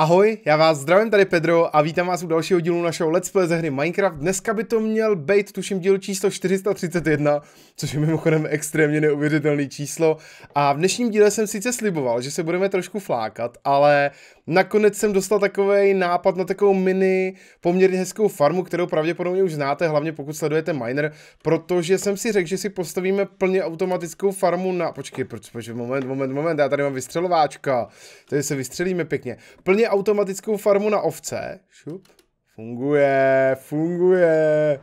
Ahoj, já vás zdravím, tady Pedro a vítám vás u dalšího dílu našeho Let's Play ze hry Minecraft. Dneska by to měl být, tuším, díl číslo 431, což je mimochodem extrémně neuvěřitelné číslo. A v dnešním díle jsem sice sliboval, že se budeme trošku flákat, ale nakonec jsem dostal takový nápad na takovou mini, poměrně hezkou farmu, kterou pravděpodobně už znáte, hlavně pokud sledujete miner, protože jsem si řekl, že si postavíme plně automatickou farmu na... Počkej, proč, proč, moment, moment, moment, já tady mám vystřelováčka, tady se vystřelíme pěkně. Plně automatickou farmu na ovce. Šup. Funguje, funguje.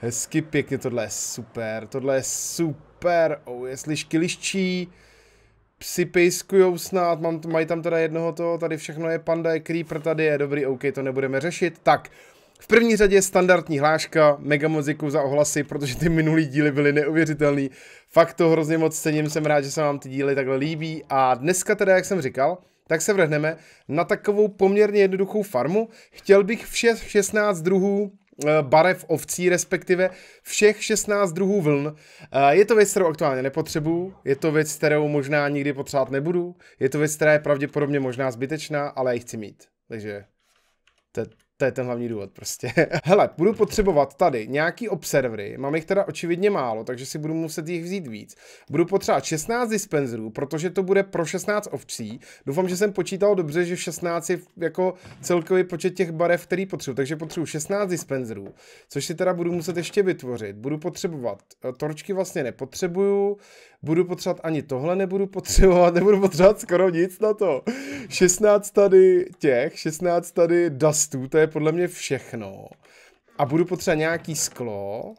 Hezky, pěkně, tohle je super, tohle je super. Oh, jestli škyliščí, psi pejskujou snad, Mám, mají tam teda jednoho toho, tady všechno je panda, je creeper, tady je dobrý, OK, to nebudeme řešit. Tak, v první řadě standardní hláška, mega muziku za ohlasy, protože ty minulý díly byly neuvěřitelný. Fakt to hrozně moc cením, jsem rád, že se vám ty díly takhle líbí a dneska teda, jak jsem říkal, tak se vrhneme na takovou poměrně jednoduchou farmu. Chtěl bych všech 16 druhů eh, barev ovcí, respektive všech 16 druhů vln. Eh, je to věc, kterou aktuálně nepotřebuju, je to věc, kterou možná nikdy potřebovat nebudu, je to věc, která je pravděpodobně možná zbytečná, ale ji chci mít. Takže to je to je ten hlavní důvod prostě. Hele, budu potřebovat tady nějaký observery, mám jich teda očividně málo, takže si budu muset jich vzít víc. Budu potřebovat 16 dispenzerů, protože to bude pro 16 ovcí. Doufám, že jsem počítal dobře, že 16 je jako celkový počet těch barev, který potřebuji, takže potřebuji 16 dispenzerů, což si teda budu muset ještě vytvořit. Budu potřebovat, eh, torčky vlastně nepotřebuju, budu potřebovat ani tohle, nebudu potřebovat, nebudu potřebovat skoro nic na to. 16 tady těch, 16 tady dustů, to je podle mě všechno. A budu potřebovat nějaký sklo,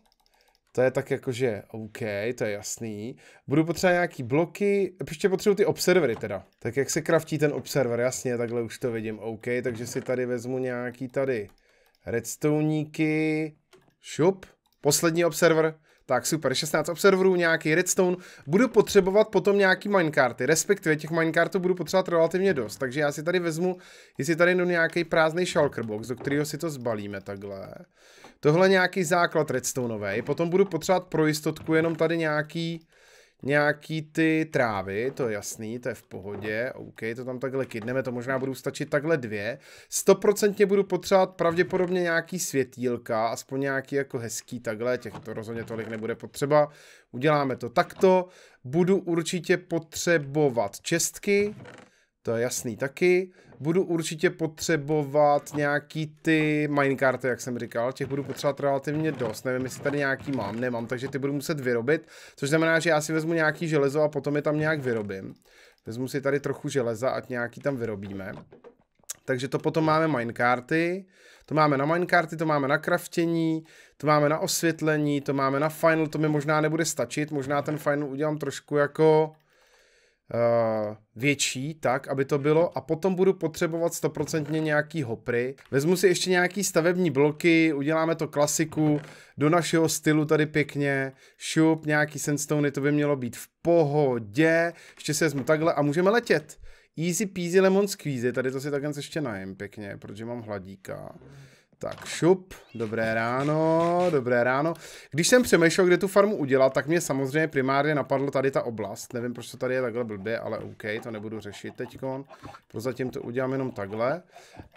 to je tak jakože OK, to je jasný. Budu potřebovat nějaký bloky, ještě potřebuji ty observery teda. Tak jak se kraftí ten observer, jasně, takhle už to vidím, OK, takže si tady vezmu nějaký tady redstoneíky, šup, poslední observer, tak super, 16 observerů, nějaký redstone. Budu potřebovat potom nějaký minecarty, respektive těch minecartů budu potřebovat relativně dost, takže já si tady vezmu, jestli tady jenom nějaký prázdný shulker box, do kterého si to zbalíme takhle. Tohle nějaký základ redstoneový, potom budu potřebovat pro jistotku jenom tady nějaký nějaký ty trávy, to je jasný, to je v pohodě, OK, to tam takhle kydneme, to možná budou stačit takhle dvě. Stoprocentně budu potřebovat pravděpodobně nějaký světílka, aspoň nějaký jako hezký takhle, těch to rozhodně tolik nebude potřeba. Uděláme to takto, budu určitě potřebovat čestky, to je jasný taky. Budu určitě potřebovat nějaký ty minecarty, jak jsem říkal. Těch budu potřebovat relativně dost. Nevím, jestli tady nějaký mám, nemám, takže ty budu muset vyrobit. Což znamená, že já si vezmu nějaký železo a potom je tam nějak vyrobím. Vezmu si tady trochu železa, ať nějaký tam vyrobíme. Takže to potom máme minecarty, to máme na minecarty, to máme na kraftění, to máme na osvětlení, to máme na final, to mi možná nebude stačit, možná ten final udělám trošku jako Eh, větší, tak, aby to bylo a potom budu potřebovat stoprocentně nějaký hopry. Vezmu si ještě nějaký stavební bloky, uděláme to klasiku, do našeho stylu tady pěkně, šup, nějaký sandstone, to by mělo být v pohodě, ještě se vezmu takhle a můžeme letět. Easy peasy lemon squeezy, tady to si takhle ještě najem pěkně, protože mám hladíka. Tak šup, dobré ráno, dobré ráno. Když jsem přemýšlel, kde tu farmu udělat, tak mě samozřejmě primárně napadlo tady ta oblast. Nevím, proč to tady je takhle blbě, ale OK, to nebudu řešit teď. Prozatím to udělám jenom takhle.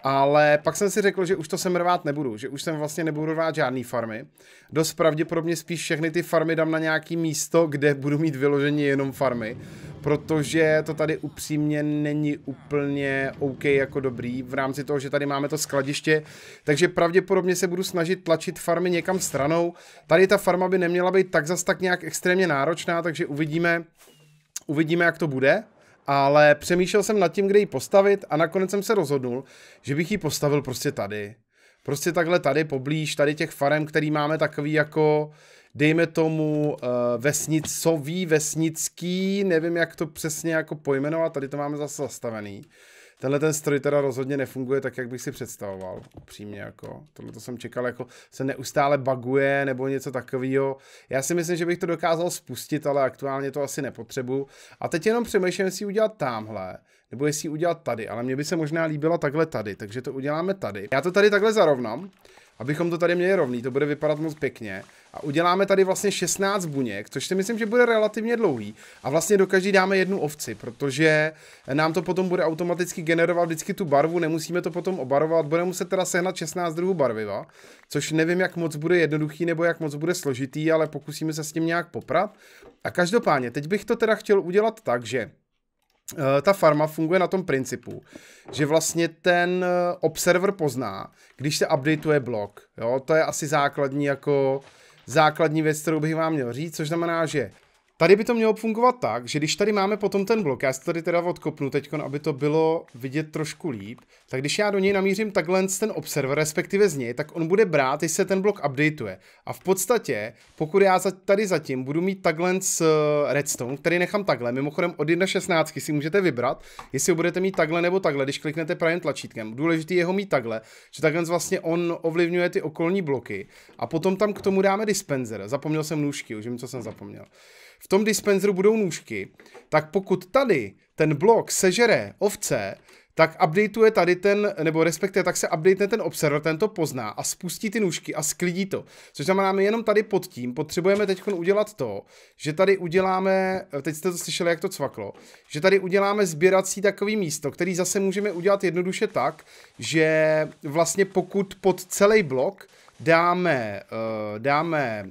Ale pak jsem si řekl, že už to sem rvát nebudu, že už jsem vlastně nebudu rvát žádný farmy. Dost pravděpodobně spíš všechny ty farmy dám na nějaký místo, kde budu mít vyloženě jenom farmy protože to tady upřímně není úplně OK jako dobrý v rámci toho, že tady máme to skladiště, takže pravděpodobně se budu snažit tlačit farmy někam stranou. Tady ta farma by neměla být tak zas tak nějak extrémně náročná, takže uvidíme, uvidíme jak to bude ale přemýšlel jsem nad tím, kde ji postavit a nakonec jsem se rozhodnul, že bych ji postavil prostě tady. Prostě takhle tady poblíž, tady těch farem, který máme takový jako dejme tomu eh, vesnicový, vesnický, nevím, jak to přesně jako pojmenovat, tady to máme zase zastavený. Tenhle ten stroj teda rozhodně nefunguje tak, jak bych si představoval, upřímně jako. Tohle to jsem čekal, jako se neustále baguje nebo něco takového. Já si myslím, že bych to dokázal spustit, ale aktuálně to asi nepotřebuju. A teď jenom přemýšlím, jestli udělat tamhle, nebo jestli udělat tady, ale mně by se možná líbila takhle tady, takže to uděláme tady. Já to tady takhle zarovnám abychom to tady měli rovný, to bude vypadat moc pěkně. A uděláme tady vlastně 16 buněk, což si myslím, že bude relativně dlouhý. A vlastně do každý dáme jednu ovci, protože nám to potom bude automaticky generovat vždycky tu barvu, nemusíme to potom obarovat, budeme muset teda sehnat 16 druhů barviva, což nevím, jak moc bude jednoduchý nebo jak moc bude složitý, ale pokusíme se s tím nějak poprat. A každopádně, teď bych to teda chtěl udělat tak, že Eh, ta farma funguje na tom principu, že vlastně ten eh, observer pozná, když se updateuje blok. Jo? To je asi základní jako základní věc, kterou bych vám měl říct, což znamená, že Tady by to mělo fungovat tak, že když tady máme potom ten blok, já si tady teda odkopnu teď, aby to bylo vidět trošku líp, tak když já do něj namířím takhle ten observer, respektive z něj, tak on bude brát, když se ten blok updateuje. A v podstatě, pokud já tady zatím budu mít takhle s eh, redstone, který nechám takhle, mimochodem od 1.16 si můžete vybrat, jestli ho budete mít takhle nebo takhle, když kliknete pravým tlačítkem. Důležité je ho mít takhle, že takhle vlastně on ovlivňuje ty okolní bloky. A potom tam k tomu dáme dispenser. Zapomněl jsem nůžky, už vím, co jsem zapomněl v tom dispenzeru budou nůžky, tak pokud tady ten blok sežere ovce, tak updateuje tady ten, nebo respektive tak se updatene ten observer, ten to pozná a spustí ty nůžky a sklidí to. Což znamená, my jenom tady pod tím potřebujeme teď udělat to, že tady uděláme, teď jste to slyšeli, jak to cvaklo, že tady uděláme sběrací takový místo, který zase můžeme udělat jednoduše tak, že vlastně pokud pod celý blok dáme, uh, dáme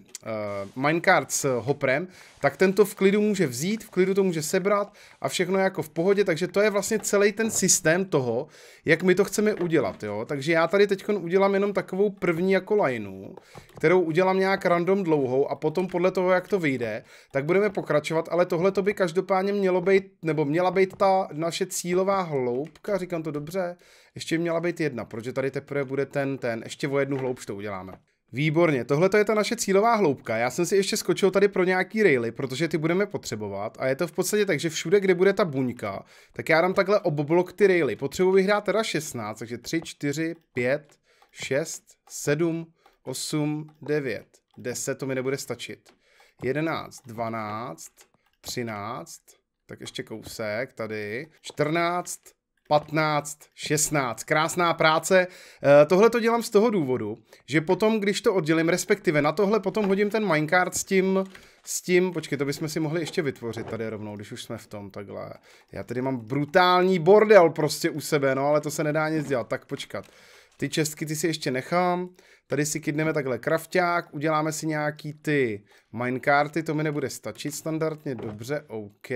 uh, minecart s hoprem, tak tento v klidu může vzít, v klidu to může sebrat a všechno je jako v pohodě, takže to je vlastně celý ten systém toho, jak my to chceme udělat, jo. Takže já tady teď udělám jenom takovou první jako lineu, kterou udělám nějak random dlouhou a potom podle toho, jak to vyjde, tak budeme pokračovat, ale tohle to by každopádně mělo být, nebo měla být ta naše cílová hloubka, říkám to dobře, ještě měla být jedna, protože tady teprve bude ten, ten. Ještě o jednu hloubš to uděláme. Výborně, tohle je ta naše cílová hloubka. Já jsem si ještě skočil tady pro nějaký raily, protože ty budeme potřebovat a je to v podstatě tak, že všude, kde bude ta buňka, tak já dám takhle obblok ty raily. Potřebuji vyhrát teda 16, takže 3, 4, 5, 6, 7, 8, 9, 10, to mi nebude stačit. 11, 12, 13, tak ještě kousek tady, 14, 15, 16. Krásná práce. Eh, tohle to dělám z toho důvodu, že potom, když to oddělím, respektive na tohle potom hodím ten minecart s tím, s tím, počkej, to bychom si mohli ještě vytvořit tady rovnou, když už jsme v tom takhle. Já tady mám brutální bordel prostě u sebe, no ale to se nedá nic dělat, tak počkat. Uh, ty čestky ty si ještě nechám. Tady si kidneme takhle krafták, uděláme si nějaký ty minecarty, to mi nebude stačit standardně, dobře, OK.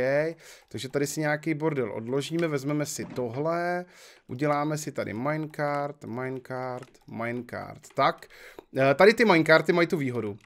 Takže tady si nějaký bordel odložíme, vezmeme si tohle, uděláme si tady minecart, minecart, minecart. Tak, eh, tady ty minecarty mají tu výhodu,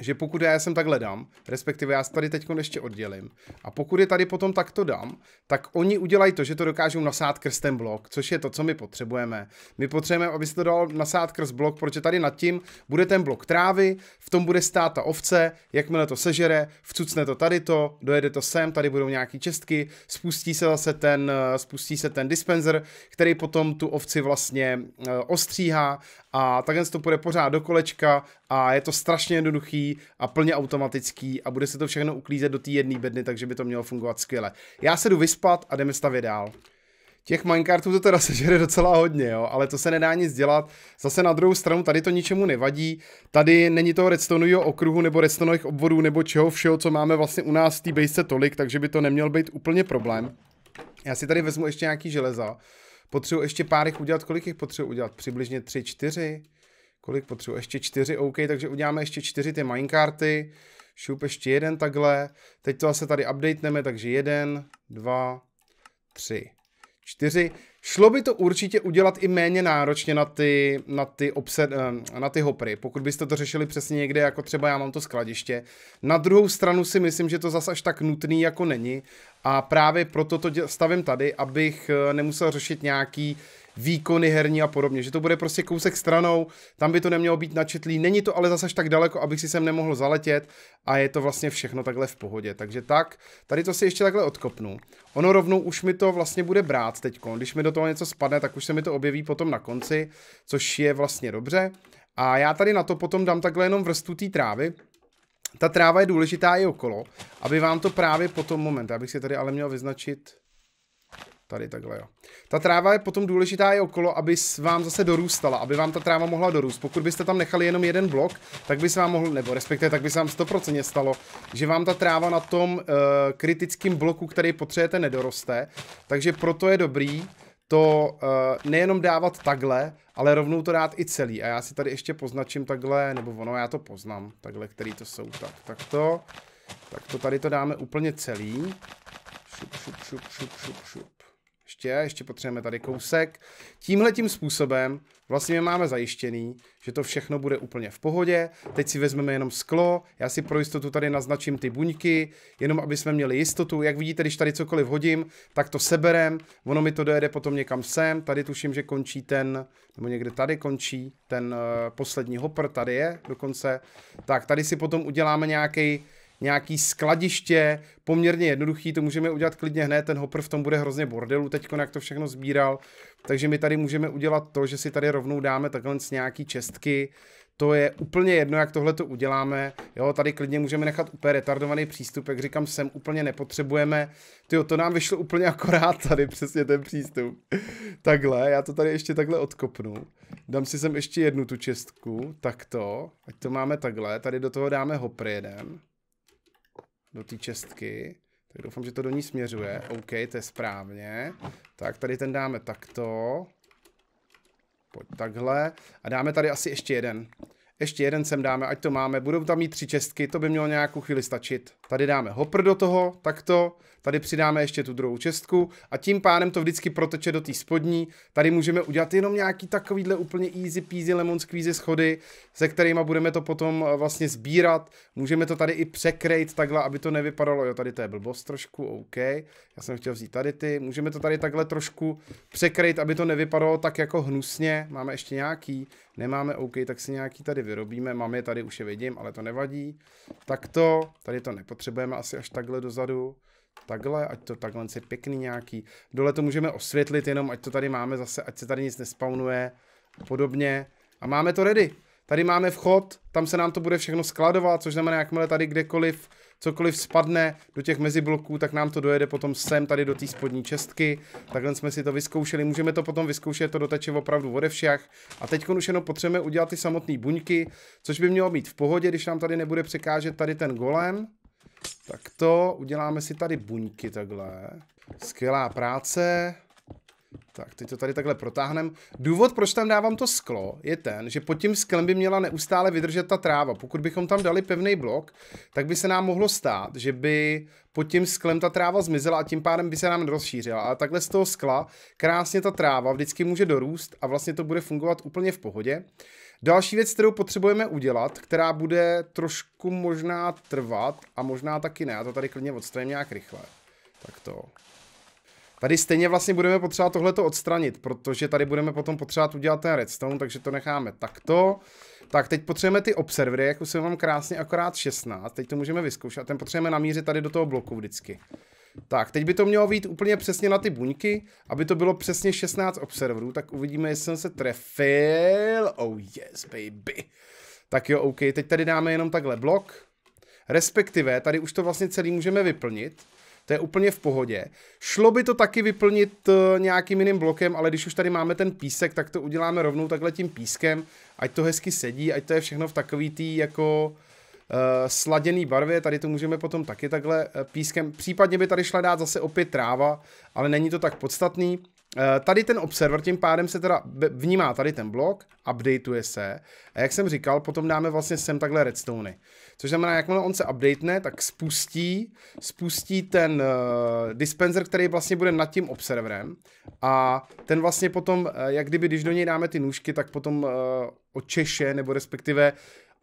že pokud já jsem takhle dám, respektive já se tady teď ještě oddělím, a pokud je tady potom takto dám, tak oni udělají to, že to dokážou nasát krz ten blok, což je to, co my potřebujeme. My potřebujeme, aby se to dalo nasát krz blok, protože tady nad tím bude ten blok trávy, v tom bude stát ta ovce, jakmile to sežere, vcucne to tady to, dojede to sem, tady budou nějaký čestky, spustí se zase ten, eh, spustí se ten dispenser, který potom tu ovci vlastně eh, ostříhá a takhle to půjde pořád do kolečka a je to strašně jednoduchý a plně automatický a bude se to všechno uklízet do té jedné bedny, takže by to mělo fungovat skvěle. Já se jdu vyspat a jdeme stavět dál. Těch minecartů to teda sežere docela hodně, jo, ale to se nedá nic dělat. Zase na druhou stranu, tady to ničemu nevadí. Tady není toho redstoneového okruhu nebo redstoneových obvodů nebo čeho všeho, co máme vlastně u nás v té base tolik, takže by to neměl být úplně problém. Já si tady vezmu ještě nějaký železa. Potřebuji ještě pár jich udělat, kolik jich potřebuji udělat? Přibližně tři, čtyři? Kolik potřebuji? Ještě čtyři, OK, takže uděláme ještě čtyři ty minecarty. Šup ještě jeden takhle. Teď to asi tady updateneme, takže jeden, dva, tři, čtyři. Šlo by to určitě udělat i méně náročně na ty, na ty, obsed, eh, na ty hopry, pokud byste to řešili přesně někde, jako třeba já mám to skladiště. Na druhou stranu si myslím, že to zas až tak nutný jako není a právě proto to stavím tady, abych eh, nemusel řešit nějaký výkony herní a podobně, že to bude prostě kousek stranou, tam by to nemělo být načetlý, není to ale zase tak daleko, abych si sem nemohl zaletět a je to vlastně všechno takhle v pohodě, takže tak, tady to si ještě takhle odkopnu. Ono rovnou už mi to vlastně bude brát teď, když mi do toho něco spadne, tak už se mi to objeví potom na konci, což je vlastně dobře. A já tady na to potom dám takhle jenom vrstu té trávy, ta tráva je důležitá i okolo, aby vám to právě po tom moment, abych si tady ale měl vyznačit tady takhle jo. Ta tráva je potom důležitá i okolo, aby vám zase dorůstala, aby vám ta tráva mohla dorůst. Pokud byste tam nechali jenom jeden blok, tak by se vám mohl, nebo respektive tak by se vám 100% stalo, že vám ta tráva na tom uh, kritickém bloku, který potřebujete, nedoroste. Takže proto je dobrý to uh, nejenom dávat takhle, ale rovnou to dát i celý. A já si tady ještě poznačím takhle, nebo ono, já to poznám, takhle, který to jsou. Tak, tak to, tak to tady to dáme úplně celý. Šup, šup, šup, šup, šup, šup. Ještě, ještě potřebujeme tady kousek. Tímhle tím způsobem vlastně máme zajištěný, že to všechno bude úplně v pohodě. Teď si vezmeme jenom sklo, já si pro jistotu tady naznačím ty buňky, jenom aby jsme měli jistotu. Jak vidíte, když tady cokoliv hodím, tak to seberem, ono mi to dojede potom někam sem. Tady tuším, že končí ten, nebo někde tady končí ten uh, poslední hopper, tady je dokonce. Tak tady si potom uděláme nějaký nějaký skladiště, poměrně jednoduchý, to můžeme udělat klidně hned, ten hopr v tom bude hrozně bordelu teď, jak to všechno sbíral, takže my tady můžeme udělat to, že si tady rovnou dáme takhle z nějaký čestky, to je úplně jedno, jak tohle to uděláme. Jo, tady klidně můžeme nechat úplně retardovaný přístup, jak říkám, sem úplně nepotřebujeme. Ty to nám vyšlo úplně akorát tady, přesně ten přístup. takhle, já to tady ještě takhle odkopnu. Dám si sem ještě jednu tu čestku, takto, ať to máme takhle. Tady do toho dáme hopr jeden do té čestky. Tak doufám, že to do ní směřuje. OK, to je správně. Tak tady ten dáme takto. Pojď takhle. A dáme tady asi ještě jeden ještě jeden sem dáme, ať to máme. Budou tam mít tři čestky, to by mělo nějakou chvíli stačit. Tady dáme hopr do toho, takto. Tady přidáme ještě tu druhou čestku a tím pádem to vždycky proteče do té spodní. Tady můžeme udělat jenom nějaký takovýhle úplně easy peasy lemon squeezy schody, se kterými budeme to potom eh, vlastně sbírat. Můžeme to tady i překrejt takhle, aby to nevypadalo. Jo, tady to je blbost trošku, OK. Já jsem chtěl vzít tady ty. Můžeme to tady takhle trošku překrejt, aby to nevypadalo tak jako hnusně. Máme ještě nějaký. Nemáme OK, tak si nějaký tady vyrobíme. Mám je tady, už je vidím, ale to nevadí. Takto, tady to nepotřebujeme asi až takhle dozadu. Takhle, ať to takhle je pěkný nějaký. Dole to můžeme osvětlit jenom, ať to tady máme zase, ať se tady nic nespawnuje. Podobně. A máme to ready. Tady máme vchod, tam se nám to bude všechno skladovat, což znamená, jakmile tady kdekoliv cokoliv spadne do těch mezibloků, tak nám to dojede potom sem tady do té spodní čestky. Takhle jsme si to vyzkoušeli, můžeme to potom vyzkoušet, to doteče opravdu ode všech. A teď už jenom potřebujeme udělat ty samotné buňky, což by mělo být v pohodě, když nám tady nebude překážet tady ten golem. Tak to, uděláme si tady buňky takhle. Skvělá práce. Tak, teď to tady takhle protáhneme. Důvod, proč tam dávám to sklo, je ten, že pod tím sklem by měla neustále vydržet ta tráva. Pokud bychom tam dali pevný blok, tak by se nám mohlo stát, že by pod tím sklem ta tráva zmizela a tím pádem by se nám rozšířila. A takhle z toho skla krásně ta tráva vždycky může dorůst a vlastně to bude fungovat úplně v pohodě. Další věc, kterou potřebujeme udělat, která bude trošku možná trvat a možná taky ne, já to tady klidně odstraním nějak rychle. Tak to. Tady stejně vlastně budeme potřebovat tohleto odstranit, protože tady budeme potom potřebovat udělat ten redstone, takže to necháme takto. Tak teď potřebujeme ty observery, jako jsem vám krásně akorát 16, teď to můžeme vyzkoušet. Ten potřebujeme namířit tady do toho bloku vždycky. Tak, teď by to mělo být úplně přesně na ty buňky, aby to bylo přesně 16 observerů, tak uvidíme, jestli jsem se trefil. Oh yes, baby. Tak jo, OK, teď tady dáme jenom takhle blok. Respektive, tady už to vlastně celý můžeme vyplnit to je úplně v pohodě. Šlo by to taky vyplnit eh, nějakým jiným blokem, ale když už tady máme ten písek, tak to uděláme rovnou takhle tím pískem, ať to hezky sedí, ať to je všechno v takový tý jako uh, sladěný barvě, tady to můžeme potom taky takhle eh, pískem, případně by tady šla dát zase opět tráva, ale není to tak podstatný. Tady ten observer tím pádem se teda vnímá tady ten blok, updateuje se a jak jsem říkal, potom dáme vlastně sem takhle redstony. Což znamená, jakmile on se updatene, tak spustí, spustí ten uh, dispenser, který vlastně bude nad tím observerem a ten vlastně potom, uh, jak kdyby, když do něj dáme ty nůžky, tak potom uh, očeše, nebo respektive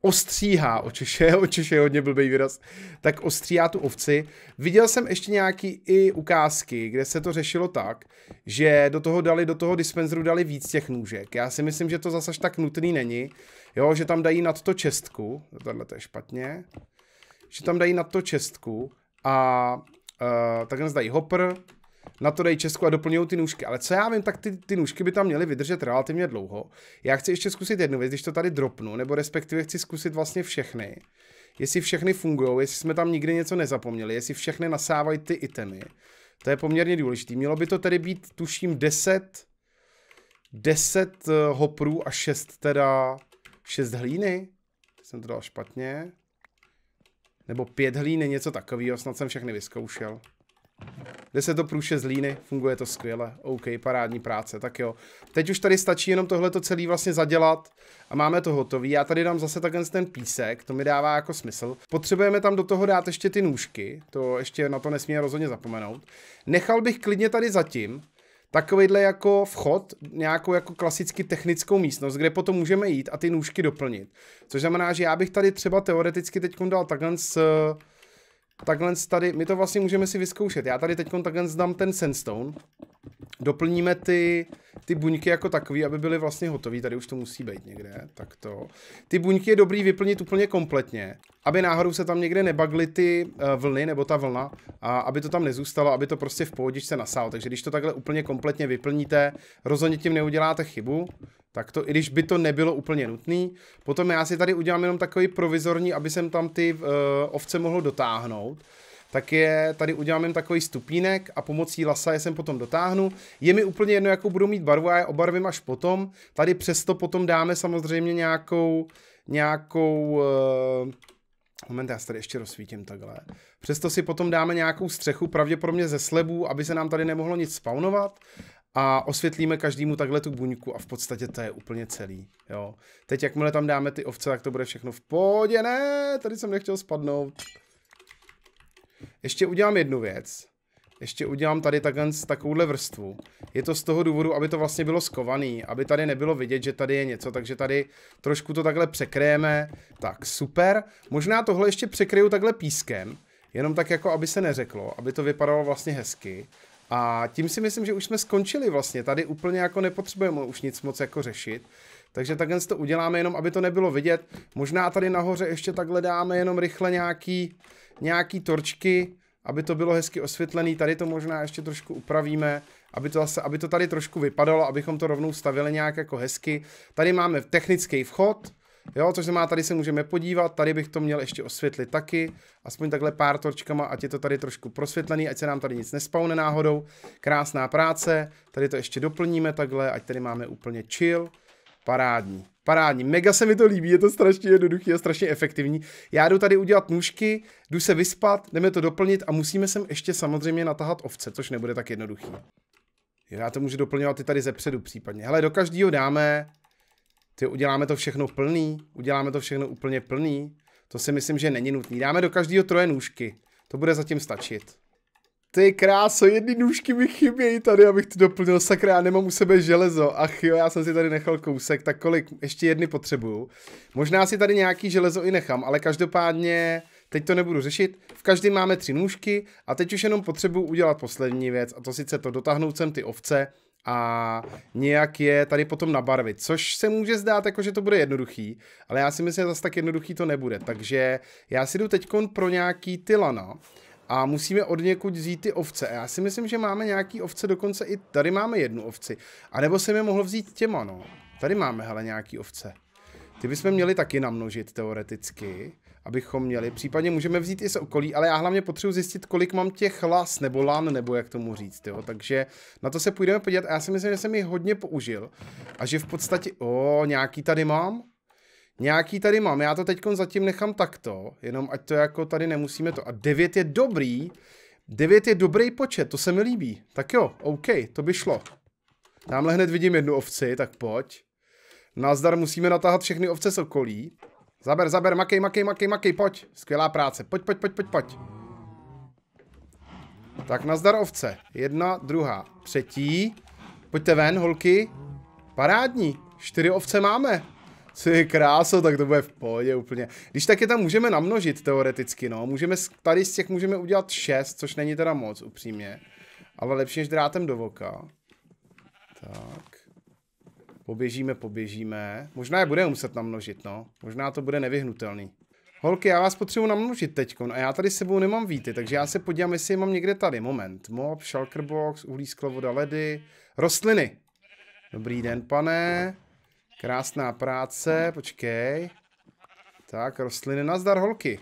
ostříhá očeše, očeše je hodně blbý výraz, tak ostříhá tu ovci. Viděl jsem ještě nějaký i ukázky, kde se to řešilo tak, že do toho dali, do toho dispenseru dali víc těch nůžek. Já si myslím, že to zase tak nutný není, jo, že tam dají nad to čestku, tohle to je špatně, že tam dají nad to čestku a uh, takhle zdají hopr na to dej Česku a doplňují ty nůžky. Ale co já vím, tak ty, ty nůžky by tam měly vydržet relativně dlouho. Já chci ještě zkusit jednu věc, když to tady dropnu, nebo respektive chci zkusit vlastně všechny. Jestli všechny fungují, jestli jsme tam nikdy něco nezapomněli, jestli všechny nasávají ty itemy. To je poměrně důležité. Mělo by to tedy být, tuším, 10, 10 eh, hoprů a 6 teda, 6 hlíny. Jsem to dal špatně. Nebo 5 hlíny, něco takového, snad jsem všechny vyzkoušel. Jde se to průše z líny, funguje to skvěle. OK, parádní práce, tak jo. Teď už tady stačí jenom tohleto celý vlastně zadělat a máme to hotový. Já tady dám zase takhle ten písek, to mi dává jako smysl. Potřebujeme tam do toho dát ještě ty nůžky, to ještě na to nesmí rozhodně zapomenout. Nechal bych klidně tady zatím, takovýhle jako vchod, nějakou jako klasicky technickou místnost, kde potom můžeme jít a ty nůžky doplnit. Což znamená, že já bych tady třeba teoreticky teď dal takhle s takhle tady, my to vlastně můžeme si vyzkoušet. Já tady teď takhle zdám ten sandstone, doplníme ty, ty buňky jako takový, aby byly vlastně hotové. Tady už to musí být někde, tak to. Ty buňky je dobrý vyplnit úplně kompletně, aby náhodou se tam někde nebagly ty eh, vlny nebo ta vlna, a aby to tam nezůstalo, aby to prostě v pohodě se nasálo. Takže když to takhle úplně kompletně vyplníte, rozhodně tím neuděláte chybu, tak to, i když by to nebylo úplně nutné, Potom já si tady udělám jenom takový provizorní, aby jsem tam ty uh, ovce mohl dotáhnout. Tak je, tady udělám jen takový stupínek a pomocí lasa je sem potom dotáhnu. Je mi úplně jedno, jakou budu mít barvu, a je obarvím až potom. Tady přesto potom dáme samozřejmě nějakou, nějakou, uh, Moment, já se tady ještě rozsvítím takhle. Přesto si potom dáme nějakou střechu, pravděpodobně ze slebů, aby se nám tady nemohlo nic spawnovat a osvětlíme každému takhle tu buňku a v podstatě to je úplně celý, jo. Teď jakmile tam dáme ty ovce, tak to bude všechno v pohodě, ne, tady jsem nechtěl spadnout. Ještě udělám jednu věc. Ještě udělám tady takhle, takovouhle vrstvu. Je to z toho důvodu, aby to vlastně bylo skovaný, aby tady nebylo vidět, že tady je něco, takže tady trošku to takhle překrejeme. Tak, super. Možná tohle ještě překryju takhle pískem, jenom tak jako, aby se neřeklo, aby to vypadalo vlastně hezky. A tím si myslím, že už jsme skončili vlastně. Tady úplně jako nepotřebujeme už nic moc jako řešit. Takže takhle to uděláme jenom, aby to nebylo vidět. Možná tady nahoře ještě takhle dáme jenom rychle nějaký, nějaký torčky, aby to bylo hezky osvětlený. Tady to možná ještě trošku upravíme, aby to, zase, aby to tady trošku vypadalo, abychom to rovnou stavili nějak jako hezky. Tady máme technický vchod, Jo, což znamená, tady se můžeme podívat, tady bych to měl ještě osvětlit taky, aspoň takhle pár torčkama, ať je to tady trošku prosvětlený, ať se nám tady nic nespawne náhodou. Krásná práce, tady to ještě doplníme takhle, ať tady máme úplně chill. Parádní, parádní, mega se mi to líbí, je to strašně jednoduchý a strašně efektivní. Já jdu tady udělat nůžky, jdu se vyspat, jdeme to doplnit a musíme sem ještě samozřejmě natahat ovce, což nebude tak jednoduchý. Já to můžu doplňovat i tady zepředu případně. Hele, do každého dáme ty uděláme to všechno plný, uděláme to všechno úplně plný, to si myslím, že není nutný. Dáme do každého troje nůžky, to bude zatím stačit. Ty kráso, jedny nůžky mi chybějí tady, abych to doplnil, sakra, já nemám u sebe železo, ach jo, já jsem si tady nechal kousek, tak kolik, ještě jedny potřebuju. Možná si tady nějaký železo i nechám, ale každopádně teď to nebudu řešit, v každém máme tři nůžky a teď už jenom potřebuju udělat poslední věc a to sice to dotáhnout sem ty ovce, a nějak je tady potom nabarvit, což se může zdát jako, že to bude jednoduchý, ale já si myslím, že zase tak jednoduchý to nebude, takže já si jdu teď pro nějaký Tylana a musíme od někud vzít ty ovce a já si myslím, že máme nějaký ovce, dokonce i tady máme jednu ovci, a nebo jsem je mohl vzít těma, no. Tady máme, hele, nějaký ovce. Ty bychom měli taky namnožit teoreticky abychom měli. Případně můžeme vzít i z okolí, ale já hlavně potřebuji zjistit, kolik mám těch las nebo lan, nebo jak tomu říct, jo. Takže na to se půjdeme podívat a já si myslím, že jsem ji hodně použil. A že v podstatě, o, nějaký tady mám? Nějaký tady mám, já to teď zatím nechám takto, jenom ať to jako tady nemusíme to. A 9 je dobrý, 9 je dobrý počet, to se mi líbí. Tak jo, OK, to by šlo. Tamhle hned vidím jednu ovci, tak pojď. Nazdar musíme natáhat všechny ovce z okolí. Zaber, zaber, makej, makej, makej, makej, pojď. Skvělá práce, pojď, pojď, pojď, pojď, pojď. Tak nazdar ovce. Jedna, druhá, třetí. Pojďte ven, holky. Parádní, čtyři ovce máme. je kráso, tak to bude v pohodě úplně. Když tak je tam můžeme namnožit teoreticky, no. Můžeme, tady z těch můžeme udělat šest, což není teda moc, upřímně. Ale lepší než drátem do voka. Tak. Poběžíme, poběžíme. Možná je bude muset namnožit, no. Možná to bude nevyhnutelný. Holky, já vás potřebuji namnožit No a já tady sebou nemám víty, takže já se podívám, jestli je mám někde tady. Moment. Mob, shulkerbox, uhlí, sklo, voda, ledy. Rostliny. Dobrý den, pane. Krásná práce, počkej. Tak, rostliny, nazdar, holky.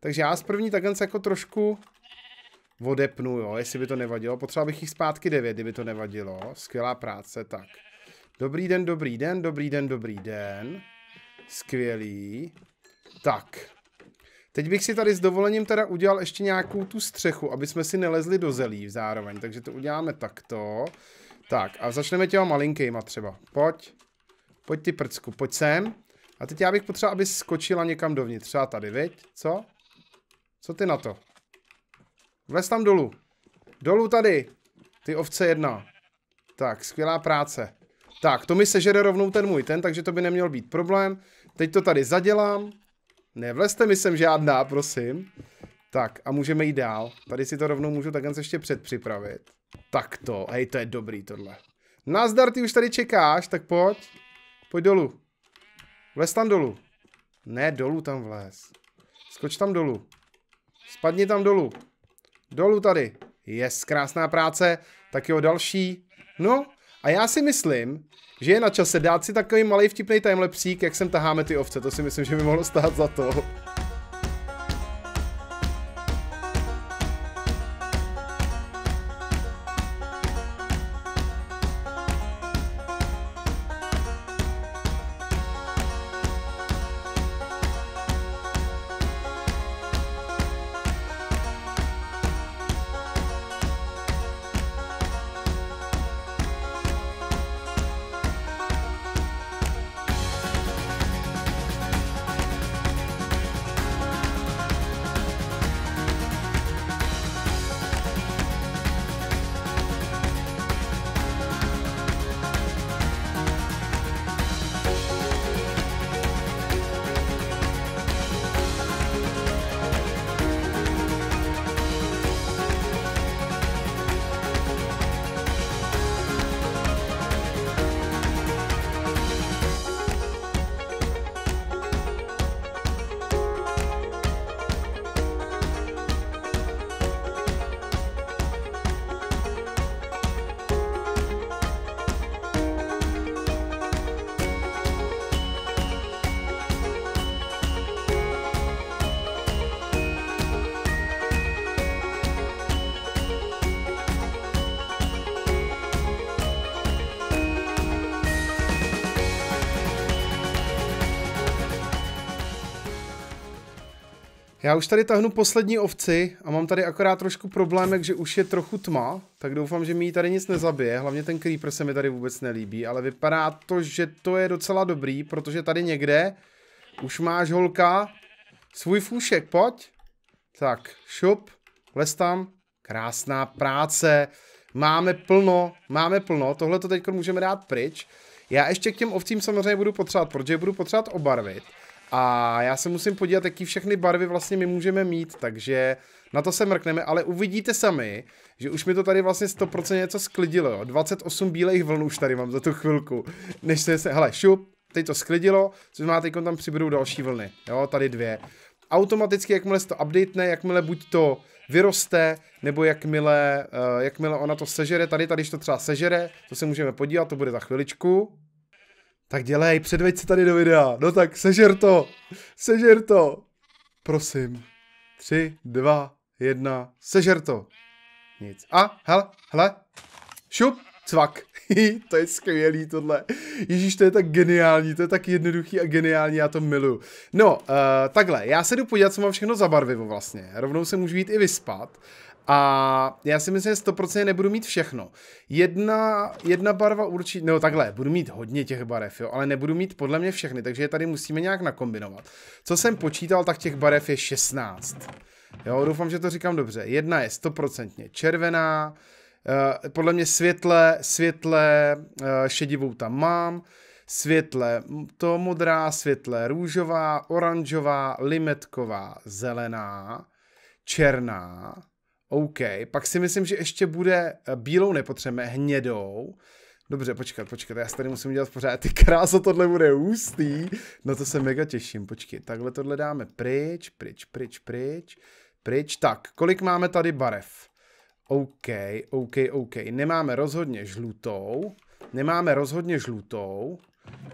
Takže já z první takhle jako trošku odepnu, jo, jestli by to nevadilo. Potřeba bych jich zpátky devět, kdyby to nevadilo. Skvělá práce, tak. Dobrý den, dobrý den, dobrý den, dobrý den. Skvělý. Tak. Teď bych si tady s dovolením teda udělal ještě nějakou tu střechu, aby jsme si nelezli do zelí zároveň. Takže to uděláme takto. Tak a začneme těma malinkýma třeba. Pojď. Pojď ty prcku, pojď sem. A teď já bych potřeboval, aby skočila někam dovnitř. Třeba tady, viď? Co? Co ty na to? Vlez tam dolů. Dolů tady. Ty ovce jedna. Tak, skvělá práce. Tak, to mi sežere rovnou ten můj ten, takže to by neměl být problém. Teď to tady zadělám. Nevlezte mi sem žádná, prosím. Tak a můžeme jít dál. Tady si to rovnou můžu takhle ještě předpřipravit. Tak to, hej, to je dobrý tohle. Nazdar, no ty už tady čekáš, tak pojď. Pojď dolů. Vlez tam dolů. Ne, dolů tam vlez. Skoč tam dolů. Spadni tam dolů. Dolů tady. Yes, krásná práce. Tak jo, další. No, a já si myslím, že je na čase dát si takový malý vtipný timelapse, jak sem taháme ty ovce. To si myslím, že by mohlo stát za to. Já už tady tahnu poslední ovci a mám tady akorát trošku problémek, že už je trochu tma, tak doufám, že mi tady nic nezabije, hlavně ten creeper se mi tady vůbec nelíbí, ale vypadá to, že to je docela dobrý, protože tady někde už máš holka svůj fůšek, pojď. Tak, šup, les tam, krásná práce, máme plno, máme plno, tohle to teď můžeme dát pryč. Já ještě k těm ovcím samozřejmě budu potřebovat, protože je budu potřebovat obarvit. A já se musím podívat, jaký všechny barvy vlastně my můžeme mít, takže na to se mrkneme, ale uvidíte sami, že už mi to tady vlastně 100% něco sklidilo, jo. 28 bílejch vln už tady mám za tu chvilku, než se, se hele, šup, teď to sklidilo, což má teď tam přibudou další vlny, jo, tady dvě. Automaticky, jakmile se to updatene, jakmile buď to vyroste, nebo jakmile, uh, jakmile ona to sežere, tady, tady, když to třeba sežere, to se můžeme podívat, to bude za chviličku, tak dělej, předveď se tady do videa. No tak, sežer to. Sežer to. Prosím. Tři, dva, jedna, sežer to. Nic. A, hele, hele. Šup. Cvak. to je skvělý tohle. Ježíš, to je tak geniální, to je tak jednoduchý a geniální, já to miluju. No, uh, takhle, já se jdu podívat, co mám všechno za barvivo vlastně. Rovnou se můžu jít i vyspat. A já si myslím, že 100% nebudu mít všechno. Jedna, jedna barva určitě, no takhle, budu mít hodně těch barev, jo, ale nebudu mít podle mě všechny, takže je tady musíme nějak nakombinovat. Co jsem počítal, tak těch barev je 16. Jo, doufám, že to říkám dobře. Jedna je 100% červená, Eh, podle mě světle, světle eh, šedivou tam mám, světle to modrá, světle růžová, oranžová, limetková, zelená, černá, OK, pak si myslím, že ještě bude eh, bílou nepotřebujeme, hnědou, Dobře, počkat, počkat, já si tady musím dělat pořád, ty kráso, tohle bude ústý, no to se mega těším, počkej, takhle tohle dáme pryč, pryč, pryč, pryč, pryč, tak, kolik máme tady barev? OK, OK, OK. Nemáme rozhodně žlutou. Nemáme rozhodně žlutou.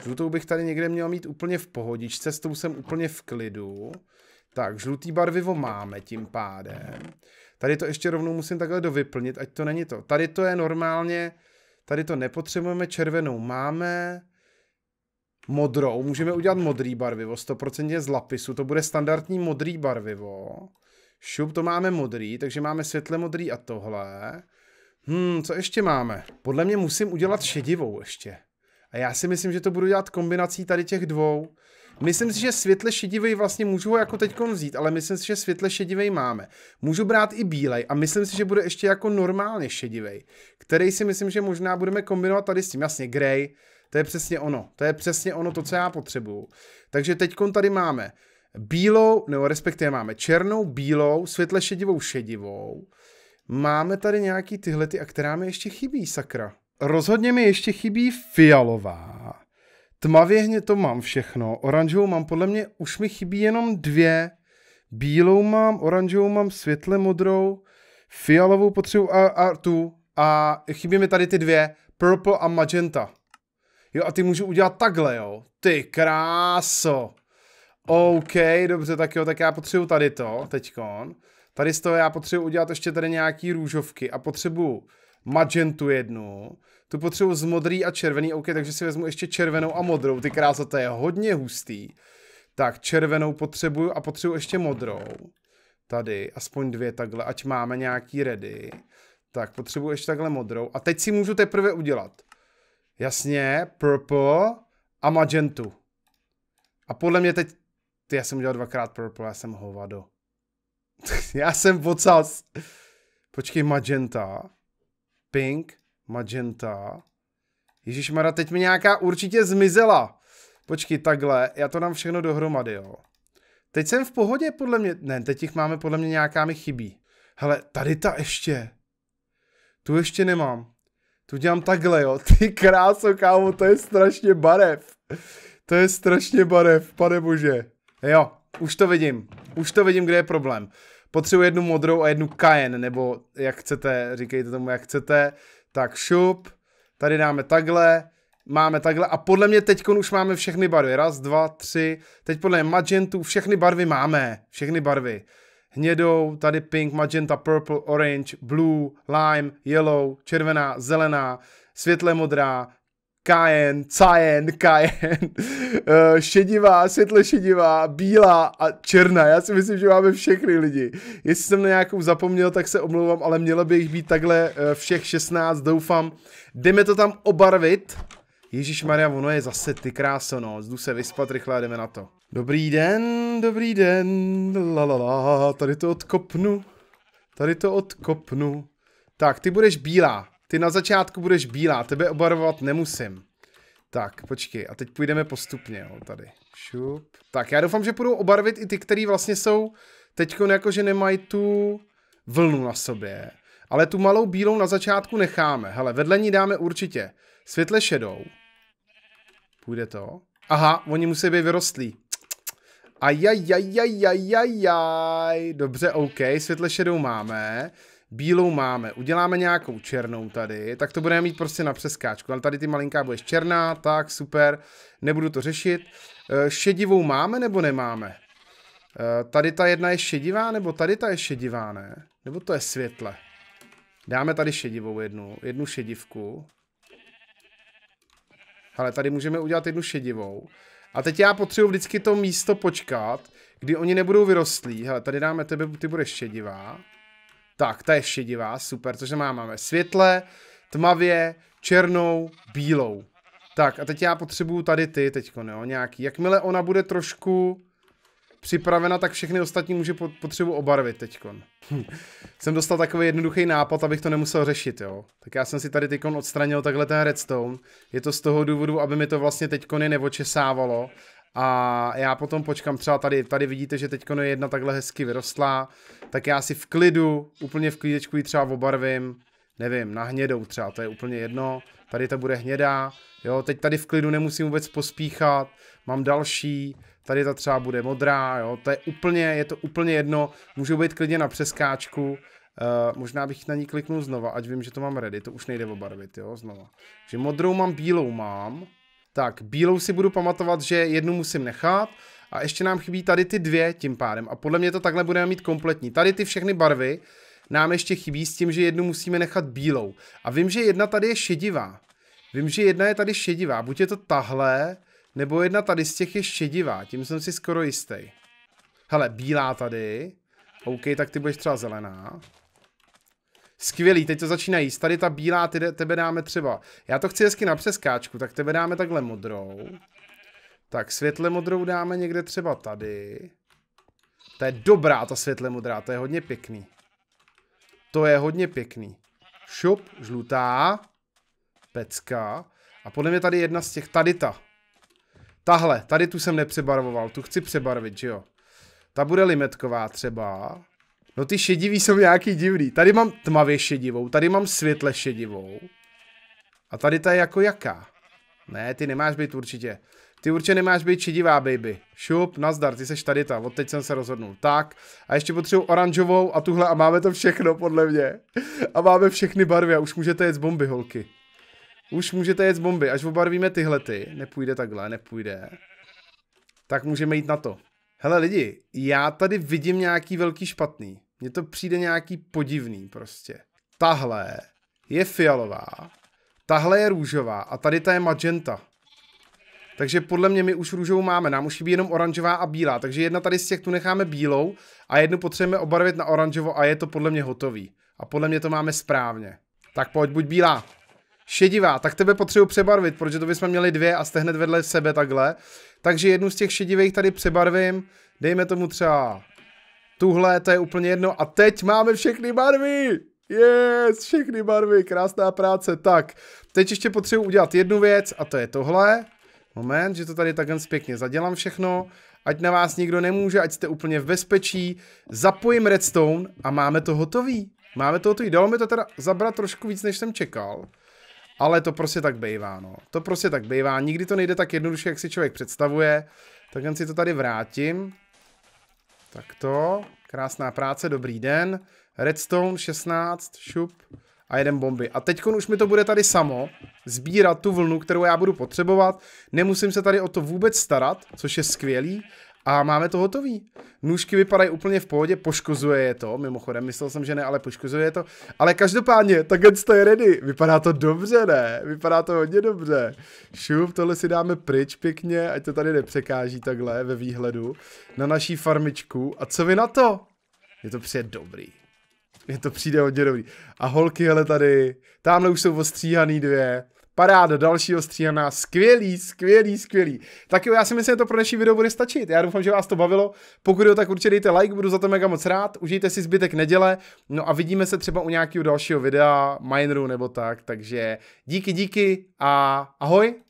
Žlutou bych tady někde měl mít úplně v pohodičce, s tou jsem úplně v klidu. Tak, žlutý barvivo máme tím pádem. Tady to ještě rovnou musím takhle dovyplnit, ať to není to. Tady to je normálně, tady to nepotřebujeme, červenou máme. Modrou, můžeme udělat modrý barvivo, 100% z lapisu, to bude standardní modrý barvivo. Šup to máme modrý, takže máme světle modrý a tohle. Hmm, co ještě máme? Podle mě musím udělat šedivou ještě. A já si myslím, že to budu dělat kombinací tady těch dvou. Myslím si, že světle šedivý vlastně můžu ho jako teď vzít, ale myslím si, že světle šedivý máme. Můžu brát i bílej a myslím si, že bude ještě jako normálně šedivý, který si myslím, že možná budeme kombinovat tady s tím. Jasně, grey, to je přesně ono. To je přesně ono, to, co já potřebuju. Takže teď tady máme bílou, nebo respektive máme černou, bílou, světle šedivou, šedivou. Máme tady nějaký tyhle, ty, a která mi ještě chybí, sakra. Rozhodně mi ještě chybí fialová. Tmavě hně to mám všechno. Oranžovou mám, podle mě už mi chybí jenom dvě. Bílou mám, oranžovou mám, světle modrou, fialovou potřebu a, a tu. A chybí mi tady ty dvě, purple a magenta. Jo, a ty můžu udělat takhle, jo. Ty kráso. OK, dobře, tak jo, tak já potřebuji tady to, teďkon. Tady z toho já potřebuji udělat ještě tady nějaký růžovky a potřebuji magentu jednu. Tu potřebuji z modrý a červený, OK, takže si vezmu ještě červenou a modrou, ty krása, to je hodně hustý. Tak, červenou potřebuju a potřebuji ještě modrou. Tady, aspoň dvě takhle, ať máme nějaký ready. Tak, potřebuji ještě takhle modrou. A teď si můžu teprve udělat. Jasně, purple a magentu. A podle mě teď ty, já jsem udělal dvakrát purple, já jsem hovado. já jsem vocas. Počkej, magenta. Pink, magenta. Ježíš Mara, teď mi nějaká určitě zmizela. Počkej, takhle, já to dám všechno dohromady, jo. Teď jsem v pohodě, podle mě, ne, teď jich máme, podle mě nějaká mi chybí. Hele, tady ta ještě. Tu ještě nemám. Tu dělám takhle, jo. Ty kráso, kámo, to je strašně barev. To je strašně barev, pane bože. Jo, už to vidím. Už to vidím, kde je problém. Potřebuji jednu modrou a jednu kajen, nebo jak chcete, říkejte tomu, jak chcete. Tak šup, tady dáme takhle, máme takhle a podle mě teď už máme všechny barvy. Raz, dva, tři, teď podle mě magentu, všechny barvy máme, všechny barvy. Hnědou, tady pink, magenta, purple, orange, blue, lime, yellow, červená, zelená, světle modrá, Kajen, Cajen, Kajen, šedivá, světle šedivá, bílá a černá. Já si myslím, že máme všechny lidi. Jestli jsem na nějakou zapomněl, tak se omlouvám, ale mělo by jich být takhle eh, všech 16, doufám. Jdeme to tam obarvit. Ježíš Maria, ono je zase ty kráso, no. se vyspat rychle a jdeme na to. Dobrý den, dobrý den, la. tady to odkopnu, tady to odkopnu. Tak, ty budeš bílá. Ty na začátku budeš bílá, tebe obarvovat nemusím. Tak, počkej, a teď půjdeme postupně, jo, tady. Šup. Tak, já doufám, že budou obarvit i ty, který vlastně jsou teď jako, že nemají tu vlnu na sobě. Ale tu malou bílou na začátku necháme. Hele, vedle ní dáme určitě světle šedou. Půjde to. Aha, oni musí být vyrostlí. Ajajajajajajaj. Dobře, OK, světle šedou máme bílou máme, uděláme nějakou černou tady, tak to budeme mít prostě na přeskáčku, ale tady ty malinká budeš černá, tak super, nebudu to řešit. Eh, šedivou máme nebo nemáme? Eh, tady ta jedna je šedivá, nebo tady ta je šedivá, ne? Nebo to je světle? Dáme tady šedivou jednu, jednu šedivku. Ale tady můžeme udělat jednu šedivou. A teď já potřebuji vždycky to místo počkat, kdy oni nebudou vyrostlí. Hele, tady dáme tebe, ty budeš šedivá. Tak, ta je šedivá, super, což znamená, máme světle, tmavě, černou, bílou. Tak a teď já potřebuju tady ty teďko, jo, no, nějaký. Jakmile ona bude trošku připravena, tak všechny ostatní může potřebu obarvit teďkon. Hm. jsem dostal takový jednoduchý nápad, abych to nemusel řešit, jo. Tak já jsem si tady teďkon odstranil takhle ten redstone. Je to z toho důvodu, aby mi to vlastně teďkony nevočesávalo a já potom počkám třeba tady, tady vidíte, že teď je jedna takhle hezky vyrostlá, tak já si v klidu, úplně v klídečku ji třeba obarvím, nevím, na hnědou třeba, to je úplně jedno, tady ta bude hnědá, jo, teď tady v klidu nemusím vůbec pospíchat, mám další, tady ta třeba bude modrá, jo, to je úplně, je to úplně jedno, můžu být klidně na přeskáčku, Uh, možná bych na ní kliknul znova, ať vím, že to mám ready, to už nejde obarvit, jo, znova. že modrou mám, bílou mám, tak, bílou si budu pamatovat, že jednu musím nechat. A ještě nám chybí tady ty dvě tím pádem. A podle mě to takhle budeme mít kompletní. Tady ty všechny barvy nám ještě chybí s tím, že jednu musíme nechat bílou. A vím, že jedna tady je šedivá. Vím, že jedna je tady šedivá. Buď je to tahle, nebo jedna tady z těch je šedivá. Tím jsem si skoro jistý. Hele, bílá tady. OK, tak ty budeš třeba zelená. Skvělý, teď to začíná jíst. Tady ta bílá, ty, tebe dáme třeba. Já to chci hezky na přeskáčku, tak tebe dáme takhle modrou. Tak světle modrou dáme někde třeba tady. To je dobrá ta světle modrá, to je hodně pěkný. To je hodně pěkný. Šup, žlutá, pecka. A podle mě tady jedna z těch, tady ta. Tahle, tady tu jsem nepřebarvoval, tu chci přebarvit, že jo. Ta bude limetková třeba. No ty šedivý jsou nějaký divný. Tady mám tmavě šedivou, tady mám světle šedivou. A tady ta je jako jaká? Ne, ty nemáš být určitě. Ty určitě nemáš být šedivá, baby. Šup, nazdar, ty seš tady ta, od teď jsem se rozhodnul. Tak, a ještě potřebuji oranžovou a tuhle a máme to všechno, podle mě. A máme všechny barvy a už můžete jet z bomby, holky. Už můžete jet z bomby, až obarvíme tyhle ty. Nepůjde takhle, nepůjde. Tak můžeme jít na to. Hele lidi, já tady vidím nějaký velký špatný. Mně to přijde nějaký podivný prostě. Tahle je fialová, tahle je růžová a tady ta je magenta. Takže podle mě my už růžovou máme, nám už chybí jenom oranžová a bílá, takže jedna tady z těch tu necháme bílou a jednu potřebujeme obarvit na oranžovo a je to podle mě hotový. A podle mě to máme správně. Tak pojď, buď bílá. Šedivá, tak tebe potřebuji přebarvit, protože to bychom měli dvě a jste hned vedle sebe takhle. Takže jednu z těch šedivých tady přebarvím, dejme tomu třeba tuhle, to je úplně jedno. A teď máme všechny barvy! Yes, všechny barvy, krásná práce. Tak, teď ještě potřebuji udělat jednu věc a to je tohle. Moment, že to tady takhle pěkně zadělám všechno. Ať na vás nikdo nemůže, ať jste úplně v bezpečí. Zapojím redstone a máme to hotový. Máme to hotový. Dalo mi to teda zabrat trošku víc, než jsem čekal. Ale to prostě tak bývá, no. To prostě tak bejvá. Nikdy to nejde tak jednoduše, jak si člověk představuje. Takhle si to tady vrátím. Tak to, Krásná práce, dobrý den. Redstone 16, šup a jeden bomby. A teď už mi to bude tady samo sbírat tu vlnu, kterou já budu potřebovat. Nemusím se tady o to vůbec starat, což je skvělý a máme to hotový. Nůžky vypadají úplně v pohodě, poškozuje je to, mimochodem, myslel jsem, že ne, ale poškozuje je to. Ale každopádně, takhle to je ready, vypadá to dobře, ne? Vypadá to hodně dobře. Šup, tohle si dáme pryč pěkně, ať to tady nepřekáží takhle ve výhledu na naší farmičku. A co vy na to? Je to přijde dobrý. Je to přijde hodně dobrý. A holky, hele tady, tamhle už jsou ostříhaný dvě paráda, dalšího stříhaná, skvělý, skvělý, skvělý. Tak jo, já si myslím, že to pro dnešní video bude stačit. Já doufám, že vás to bavilo. Pokud jo, tak určitě dejte like, budu za to mega moc rád. Užijte si zbytek neděle, no a vidíme se třeba u nějakého dalšího videa, mineru nebo tak, takže díky, díky a ahoj.